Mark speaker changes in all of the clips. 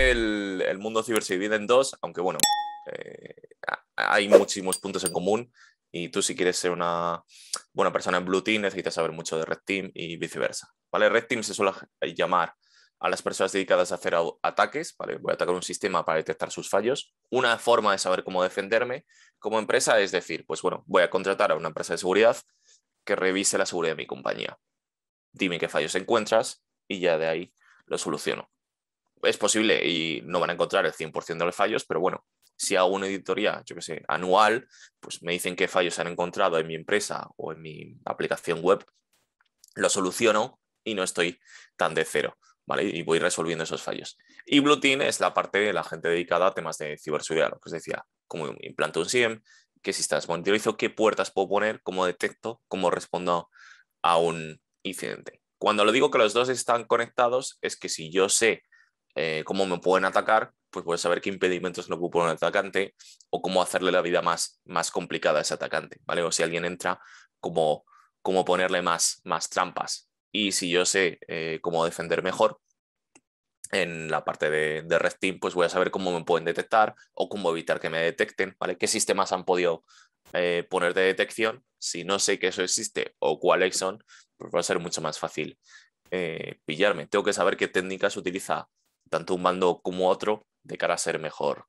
Speaker 1: el, mundo ciber se divide en dos, aunque bueno, eh, hay muchísimos puntos en común y tú si quieres ser una buena persona en Blue Team necesitas saber mucho de Red Team y viceversa. ¿vale? Red Team se suele llamar a las personas dedicadas a hacer ataques, ¿vale? voy a atacar un sistema para detectar sus fallos. Una forma de saber cómo defenderme como empresa es decir, pues bueno, voy a contratar a una empresa de seguridad que revise la seguridad de mi compañía. Dime qué fallos encuentras y ya de ahí lo soluciono es posible y no van a encontrar el 100% de los fallos, pero bueno, si hago una editoría yo que sé, anual, pues me dicen qué fallos han encontrado en mi empresa o en mi aplicación web, lo soluciono y no estoy tan de cero, ¿vale? Y voy resolviendo esos fallos. Y Blue es la parte de la gente dedicada a temas de ciberseguridad, lo que os decía, como implanto un SIEM, qué sistemas monitorizo, qué puertas puedo poner, cómo detecto, cómo respondo a un incidente. Cuando lo digo que los dos están conectados, es que si yo sé eh, cómo me pueden atacar, pues voy a saber qué impedimentos le ocupa un atacante o cómo hacerle la vida más, complicada a ese atacante, ¿vale? O si alguien entra, cómo, cómo ponerle más, trampas. Y si yo sé eh, cómo defender mejor en la parte de, Red Team, pues voy a saber cómo me pueden detectar o cómo evitar que me detecten, ¿vale? ¿Qué sistemas han podido eh, poner de detección? Si no sé que eso existe o cuáles son, pues va a ser mucho más fácil pillarme. Tengo que saber qué técnicas utiliza tanto un mando como otro de cara a ser mejor,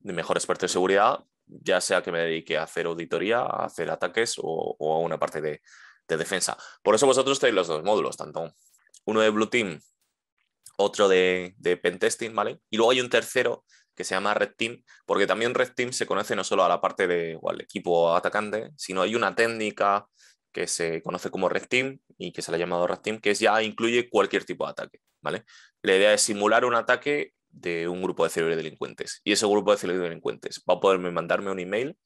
Speaker 1: de mejor experto en seguridad, ya sea que me dedique a hacer auditoría, a hacer ataques o, a una parte de, defensa. Por eso vosotros tenéis los dos módulos, tanto uno de Blue Team, otro de, de Pentesting, ¿vale? Y luego hay un tercero que se llama Red Team, porque también Red Team se conoce no solo a la parte de, o al equipo atacante, sino hay una técnica que se conoce como Red Team y que se le ha llamado Red Team, que ya incluye cualquier tipo de ataque, ¿vale? La idea es simular un ataque de un grupo de ciberdelincuentes. Y ese grupo de ciberdelincuentes va a poder mandarme un email,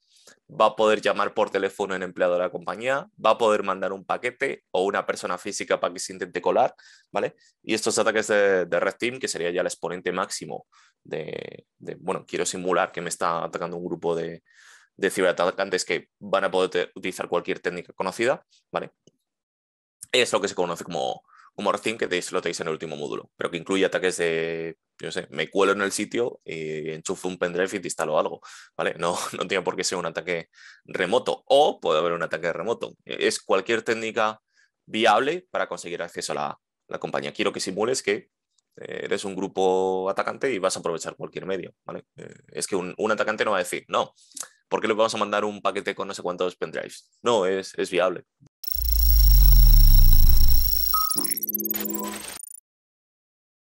Speaker 1: va a poder llamar por teléfono el empleado de la compañía, va a poder mandar un paquete o una persona física para que se intente colar, ¿vale? Y estos ataques de, Red Team, que sería ya el exponente máximo de, bueno, quiero simular que me está atacando un grupo de, de ciberatacantes que van a poder utilizar cualquier técnica conocida, ¿vale? Es lo que se conoce como como recién que lo tenéis en el último módulo, pero que incluye ataques de, yo no sé, me cuelo en el sitio y eh, enchufo un pendrive y te instalo algo, ¿vale? No, no tiene por qué ser un ataque remoto o puede haber un ataque remoto. E, es cualquier técnica viable para conseguir acceso a la, compañía. Quiero que simules que eh, eres un grupo atacante y vas a aprovechar cualquier medio, ¿vale? Eh, es que un, atacante no va a decir, no, ¿por qué le vamos a mandar un paquete con no sé cuántos pendrives? No, es viable.